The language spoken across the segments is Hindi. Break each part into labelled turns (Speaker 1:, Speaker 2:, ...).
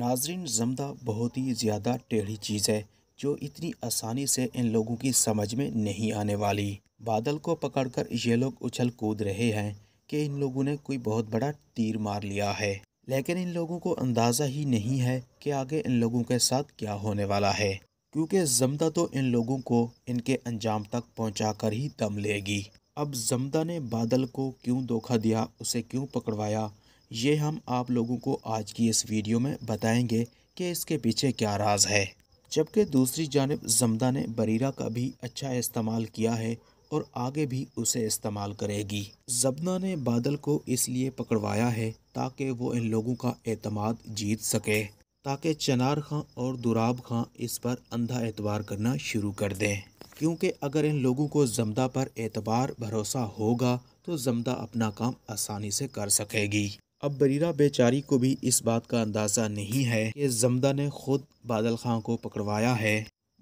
Speaker 1: नाजरीन जमदा बहुत ही ज़्यादा टेढ़ी चीज़ है जो इतनी आसानी से इन लोगों की समझ में नहीं आने वाली बादल को पकड़कर ये लोग उछल कूद रहे हैं कि इन लोगों ने कोई बहुत बड़ा तीर मार लिया है लेकिन इन लोगों को अंदाज़ा ही नहीं है कि आगे इन लोगों के साथ क्या होने वाला है क्योंकि जमदा तो इन लोगों को इनके अंजाम तक पहुँचा ही दम लेगी अब जमदा ने बादल को क्यों धोखा दिया उसे क्यों पकड़वाया ये हम आप लोगों को आज की इस वीडियो में बताएंगे कि इसके पीछे क्या राज है जबकि दूसरी जानब जमदा ने बरीरा का भी अच्छा इस्तेमाल किया है और आगे भी उसे इस्तेमाल करेगी जबना ने बादल को इसलिए पकड़वाया है ताकि वो इन लोगों का एतमाद जीत सके ताकि चनार खां और दुराब खां इस पर अंधा एतबार करना शुरू कर दें क्योंकि अगर इन लोगों को जमदा पर एतबार भरोसा होगा तो जमदा अपना काम आसानी से कर सकेगी अब बरीरा बेचारी को भी इस बात का अंदाज़ा नहीं है कि जमदा ने खुद बादल खां को पकड़वाया है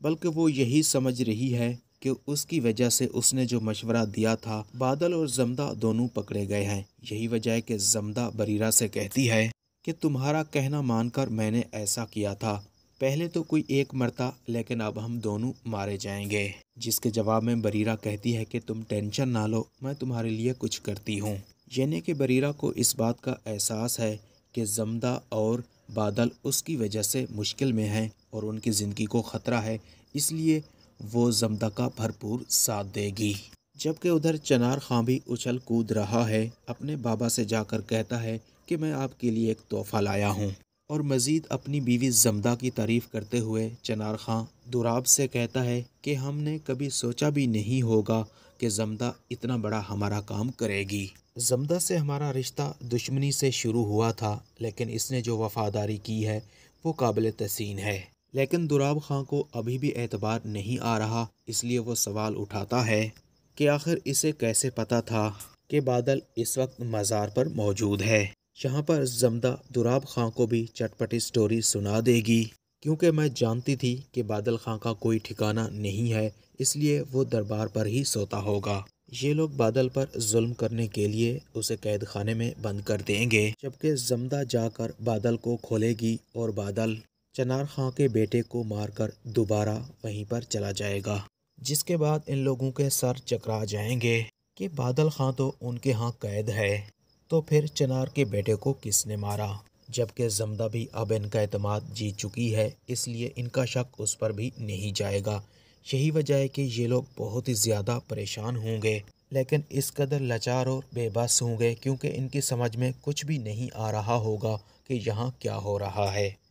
Speaker 1: बल्कि वो यही समझ रही है कि उसकी वजह से उसने जो मशवरा दिया था बादल और जमदा दोनों पकड़े गए हैं यही वजह है कि जमदा बरीरा से कहती है कि तुम्हारा कहना मानकर मैंने ऐसा किया था पहले तो कोई एक मरता लेकिन अब हम दोनों मारे जाएंगे जिसके जवाब में बरीरा कहती है कि तुम टेंशन ना लो मैं तुम्हारे लिए कुछ करती हूँ यानी कि बरीरा को इस बात का एहसास है कि जमदा और बादल उसकी वजह से मुश्किल में हैं और उनकी ज़िंदगी को ख़तरा है इसलिए वो जमदा का भरपूर साथ देगी जबकि उधर चनार खां भी उछल कूद रहा है अपने बाबा से जाकर कहता है कि मैं आपके लिए एक तोहफ़ा लाया हूँ और मज़ीद अपनी बीवी जमदा की तारीफ़ करते हुए चनार खां दुराब से कहता है कि हमने कभी सोचा भी नहीं होगा कि जमदा इतना बड़ा हमारा काम करेगी जमदा से हमारा रिश्ता दुश्मनी से शुरू हुआ था लेकिन इसने जो वफादारी की है वो काबिल तहसीन है लेकिन दुराब खां को अभी भी एतबार नहीं आ रहा इसलिए वो सवाल उठाता है कि आखिर इसे कैसे पता था कि बादल इस वक्त मज़ार पर मौजूद है यहाँ पर जमदा दुराब खां को भी चटपटी स्टोरी सुना देगी क्योंकि मैं जानती थी कि बादल खां का कोई ठिकाना नहीं है इसलिए वो दरबार पर ही सोता होगा ये लोग बादल पर जुल्म करने के लिए उसे कैद खाने में बंद कर देंगे जबकि जमदा जाकर बादल को खोलेगी और बादल चनार खां के बेटे को मारकर दोबारा वहीं पर चला जाएगा जिसके बाद इन लोगों के सर चकरा जाएंगे कि बादल खां तो उनके यहाँ कैद है तो फिर चनार के बेटे को किसने मारा जबकि जमदा भी अब इनका अतमाद जीत चुकी है इसलिए इनका शक उस पर भी नहीं जाएगा यही वजह है कि ये लोग बहुत ही ज़्यादा परेशान होंगे लेकिन इस कदर लाचार और बेबस होंगे क्योंकि इनकी समझ में कुछ भी नहीं आ रहा होगा कि यहाँ क्या हो रहा है